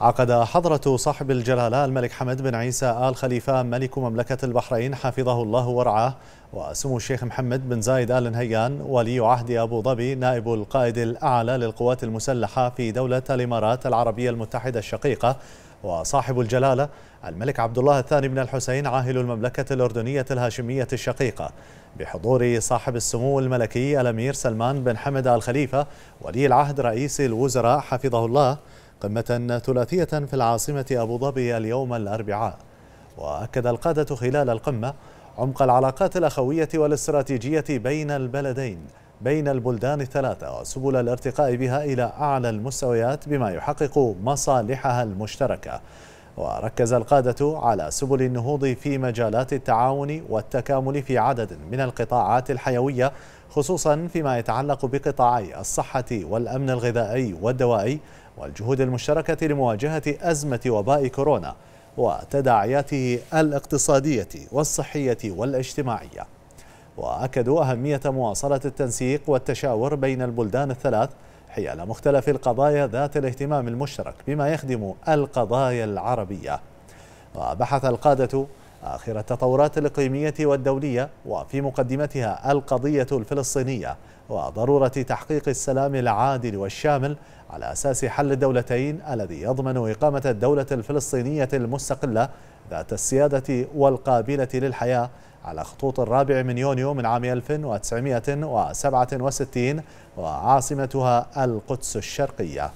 عقد حضرة صاحب الجلالة الملك حمد بن عيسى آل خليفة ملك مملكة البحرين حفظه الله ورعاه وسمو الشيخ محمد بن زايد آل نهيان ولي عهد أبو ظبي نائب القائد الأعلى للقوات المسلحة في دولة الإمارات العربية المتحدة الشقيقة وصاحب الجلالة الملك عبد الله الثاني بن الحسين عاهل المملكة الأردنية الهاشمية الشقيقة بحضور صاحب السمو الملكي الأمير سلمان بن حمد آل خليفة ولي العهد رئيس الوزراء حفظه الله قمة ثلاثية في العاصمة أبو ظبي اليوم الأربعاء وأكد القادة خلال القمة عمق العلاقات الأخوية والاستراتيجية بين البلدين بين البلدان الثلاثة وسبل الارتقاء بها إلى أعلى المستويات بما يحقق مصالحها المشتركة وركز القادة على سبل النهوض في مجالات التعاون والتكامل في عدد من القطاعات الحيوية خصوصا فيما يتعلق بقطاعي الصحة والأمن الغذائي والدوائي والجهود المشتركة لمواجهة أزمة وباء كورونا وتداعياته الاقتصادية والصحية والاجتماعية وأكدوا أهمية مواصلة التنسيق والتشاور بين البلدان الثلاث حيال مختلف القضايا ذات الاهتمام المشترك بما يخدم القضايا العربية وبحث القادة آخر التطورات الإقليمية والدولية وفي مقدمتها القضية الفلسطينية وضرورة تحقيق السلام العادل والشامل على أساس حل الدولتين الذي يضمن إقامة الدولة الفلسطينية المستقلة ذات السيادة والقابلة للحياة على خطوط الرابع من يونيو من عام 1967 وعاصمتها القدس الشرقية